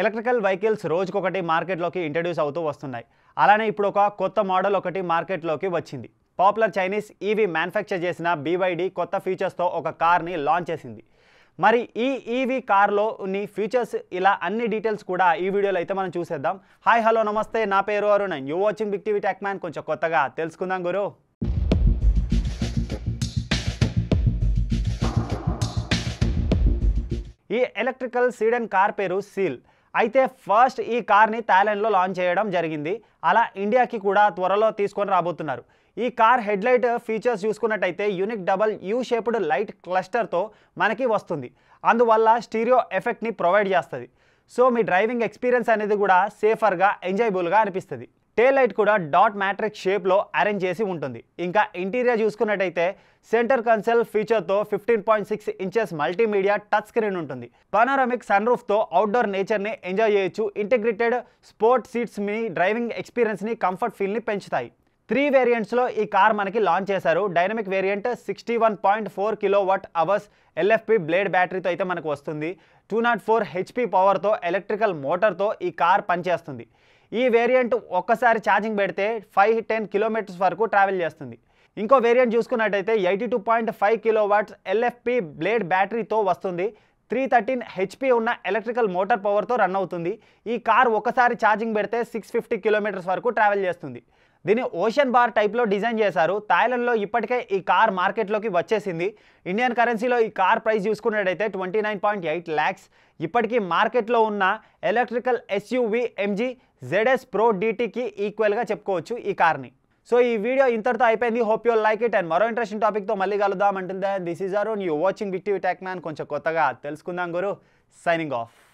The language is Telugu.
ఎలక్ట్రికల్ వెహికల్స్ రోజుకొకటి మార్కెట్లోకి ఇంట్రడ్యూస్ అవుతూ వస్తున్నాయి అలానే ఇప్పుడు ఒక కొత్త మోడల్ ఒకటి మార్కెట్లోకి వచ్చింది popular Chinese EV e manufacture చేసిన బీవైడి కొత్త ఫీచర్స్తో ఒక కార్ని లాంచ్ చేసింది మరి ఈ ఈవీ e కార్లో ఉన్ని ఫీచర్స్ ఇలా అన్ని డీటెయిల్స్ కూడా ఈ వీడియోలో అయితే మనం చూసేద్దాం హాయ్ హలో నమస్తే నా పేరు Arun you watching big TV tech man కొంచెం కొత్తగా తెలుసుకుందాం గురు ఈ ఎలక్ట్రికల్ సీడన్ కార్ పేరు సీల్ అయితే ఫస్ట్ ఈ కార్ని థాయిలాండ్లో లాంచ్ చేయడం జరిగింది అలా ఇండియాకి కూడా త్వరలో తీసుకొని రాబోతున్నారు ఈ కార్ హెడ్లైట్ ఫీచర్స్ చూసుకున్నట్టయితే unique double U shaped light క్లస్టర్తో మనకి వస్తుంది అందువల్ల స్టీరియో ఎఫెక్ట్ని ప్రొవైడ్ చేస్తుంది సో మీ డ్రైవింగ్ ఎక్స్పీరియన్స్ అనేది కూడా సేఫర్గా ఎంజాయబుల్గా అనిపిస్తుంది టేల్ లైట్ కూడా డాట్ మ్యాట్రిక్ షేప్లో అరేంజ్ చేసి ఉంటుంది ఇంకా ఇంటీరియర్ చూసుకున్నట్టయితే సెంటర్ కన్సల్ ఫీచర్తో fifteen point six inches multimedia touch screen ఉంటుంది సన్ సన్రూఫ్తో అవుట్డోర్ నేచర్ని ఎంజాయ్ చేయొచ్చు ఇంటిగ్రేటెడ్ స్పోర్ట్ సీట్స్ మీ డ్రైవింగ్ ఎక్స్పీరియన్స్ని కంఫర్ట్ ఫీల్ని పెంచుతాయి త్రీ వేరియంట్స్లో ఈ కార్ మనకి లాంచ్ చేశారు dynamic variant sixty one point four kilowatt hours LFP blade బ్యాటరీతో అయితే మనకు వస్తుంది టూ నాట్ ఫోర్ హెచ్పి పవర్తో ఎలక్ట్రికల్ మోటార్తో ఈ కార్ పనిచేస్తుంది ఈ వేరియంట్ ఒక్కసారి ఛార్జింగ్ పెడితే ఫైవ్ టెన్ కిలోమీటర్స్ వరకు ట్రావెల్ చేస్తుంది ఇంకో వేరియంట్ చూసుకున్నట్టయితే eighty two point five kilowatts LFP blade బ్యాటరీతో వస్తుంది త్రీ థర్టీన్ హెచ్పి ఉన్న ఎలక్ట్రికల్ మోటార్ పవర్తో రన్ అవుతుంది ఈ కార్ ఒకసారి ఛార్జింగ్ పెడితే సిక్స్ ఫిఫ్టీ కిలోమీటర్స్ వరకు ట్రావెల్ చేస్తుంది దీన్ని ఓషన్ బార్ టైప్లో డిజైన్ చేశారు థాయిలాండ్లో ఇప్పటికే ఈ కార్ మార్కెట్లోకి వచ్చేసింది ఇండియన్ కరెన్సీలో ఈ కార్ ప్రైస్ చూసుకున్నట్టయితే twenty nine point eight lakhs ఇప్పటికీ మార్కెట్లో ఉన్న electrical SUV MG ZS pro డీటీకి ఈక్వల్గా చెప్పుకోవచ్చు ఈ కార్ని సో ఈ వీడియో ఇంతటితో అయిపోయింది hope you like it and మరో ఇంట్రెస్టింగ్ టాపిక్తో మళ్ళీ కలుద్దాం అంటుంది this is Arun you watching big TV tech man కొంచెం కొత్తగా తెలుసుకుందాం గురు సైనింగ్ ఆఫ్